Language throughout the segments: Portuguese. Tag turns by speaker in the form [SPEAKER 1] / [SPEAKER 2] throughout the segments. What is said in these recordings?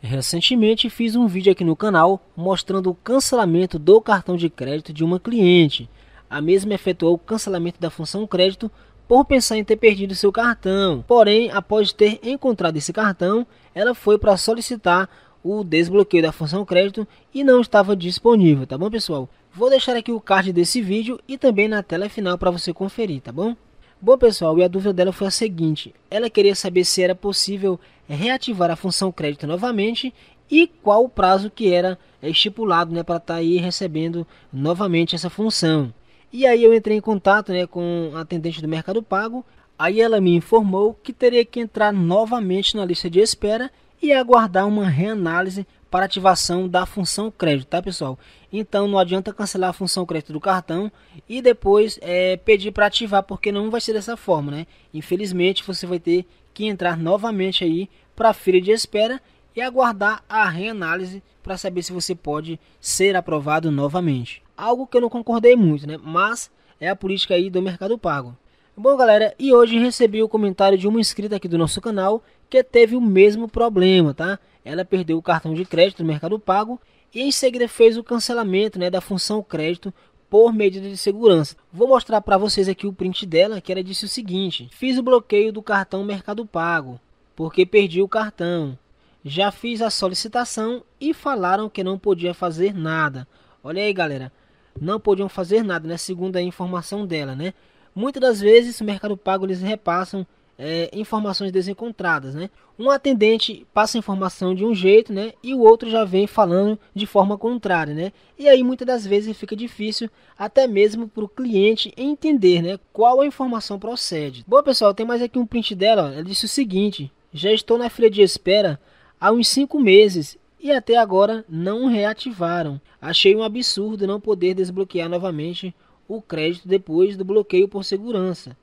[SPEAKER 1] Recentemente fiz um vídeo aqui no canal mostrando o cancelamento do cartão de crédito de uma cliente. A mesma efetuou o cancelamento da função crédito por pensar em ter perdido seu cartão. Porém, após ter encontrado esse cartão, ela foi para solicitar o desbloqueio da função crédito e não estava disponível, tá bom pessoal? Vou deixar aqui o card desse vídeo e também na tela final para você conferir, tá bom? Bom, pessoal, e a dúvida dela foi a seguinte: ela queria saber se era possível eh, reativar a função crédito novamente e qual o prazo que era eh, estipulado né, para estar tá aí recebendo novamente essa função. E aí eu entrei em contato né, com a atendente do Mercado Pago, aí ela me informou que teria que entrar novamente na lista de espera e aguardar uma reanálise para ativação da função crédito, tá pessoal? Então não adianta cancelar a função crédito do cartão e depois é, pedir para ativar, porque não vai ser dessa forma, né? Infelizmente você vai ter que entrar novamente aí para a fila de espera e aguardar a reanálise para saber se você pode ser aprovado novamente. Algo que eu não concordei muito, né? Mas é a política aí do Mercado Pago. Bom, galera, e hoje recebi o comentário de uma inscrita aqui do nosso canal que teve o mesmo problema, tá? Ela perdeu o cartão de crédito do Mercado Pago e em seguida fez o cancelamento né, da função crédito por medida de segurança. Vou mostrar para vocês aqui o print dela, que ela disse o seguinte: Fiz o bloqueio do cartão Mercado Pago, porque perdi o cartão. Já fiz a solicitação e falaram que não podia fazer nada. Olha aí, galera. Não podiam fazer nada, né? Segundo a informação dela, né? Muitas das vezes, o Mercado Pago eles repassam é, informações desencontradas, né? Um atendente passa informação de um jeito, né? E o outro já vem falando de forma contrária, né? E aí muitas das vezes fica difícil até mesmo para o cliente entender, né? Qual a informação procede. Bom, pessoal, tem mais aqui um print dela. Ó. Ela disse o seguinte: já estou na fila de espera há uns cinco meses e até agora não reativaram. Achei um absurdo não poder desbloquear novamente o crédito depois do bloqueio por segurança.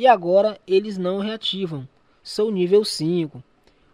[SPEAKER 1] E agora eles não reativam. Sou nível 5.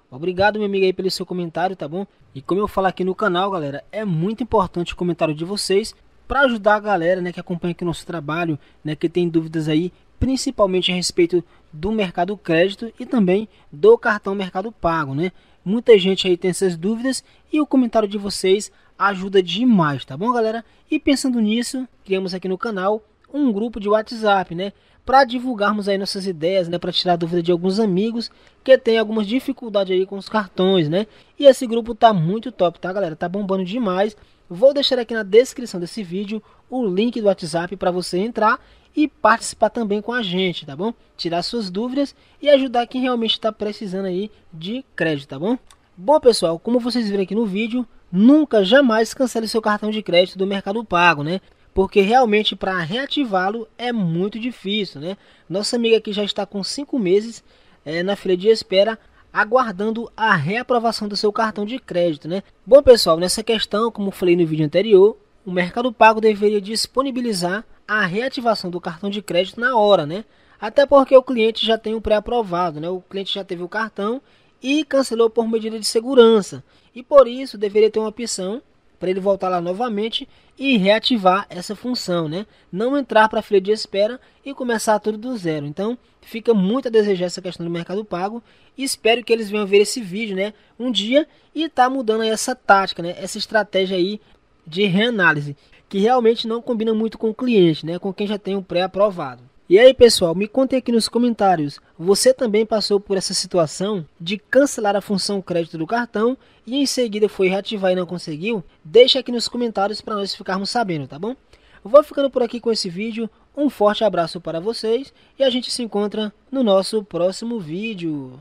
[SPEAKER 1] Obrigado, meu amigo, aí pelo seu comentário, tá bom? E como eu falo aqui no canal, galera, é muito importante o comentário de vocês para ajudar a galera, né, que acompanha aqui o nosso trabalho, né, que tem dúvidas aí, principalmente a respeito do mercado crédito e também do cartão mercado pago, né? Muita gente aí tem essas dúvidas e o comentário de vocês ajuda demais, tá bom, galera? E pensando nisso, criamos aqui no canal um grupo de WhatsApp, né? Para divulgarmos aí nossas ideias, né? Para tirar dúvida de alguns amigos que tem algumas dificuldades aí com os cartões, né? E esse grupo tá muito top, tá, galera? Tá bombando demais. Vou deixar aqui na descrição desse vídeo o link do WhatsApp para você entrar e participar também com a gente, tá bom? Tirar suas dúvidas e ajudar quem realmente está precisando aí de crédito, tá bom? Bom, pessoal, como vocês viram aqui no vídeo, nunca jamais cancele seu cartão de crédito do Mercado Pago, né? porque realmente para reativá-lo é muito difícil, né? Nossa amiga aqui já está com cinco meses é, na fila de espera aguardando a reaprovação do seu cartão de crédito, né? Bom pessoal, nessa questão, como falei no vídeo anterior, o Mercado Pago deveria disponibilizar a reativação do cartão de crédito na hora, né? Até porque o cliente já tem o um pré-aprovado, né? O cliente já teve o cartão e cancelou por medida de segurança. E por isso deveria ter uma opção para ele voltar lá novamente e reativar essa função, né? Não entrar para a fila de espera e começar tudo do zero. Então, fica muito a desejar essa questão do Mercado Pago. Espero que eles venham ver esse vídeo, né? Um dia e tá mudando essa tática, né? Essa estratégia aí de reanálise, que realmente não combina muito com o cliente, né? Com quem já tem o pré-aprovado. E aí, pessoal, me contem aqui nos comentários. Você também passou por essa situação de cancelar a função crédito do cartão e em seguida foi reativar e não conseguiu? Deixa aqui nos comentários para nós ficarmos sabendo, tá bom? Vou ficando por aqui com esse vídeo. Um forte abraço para vocês e a gente se encontra no nosso próximo vídeo.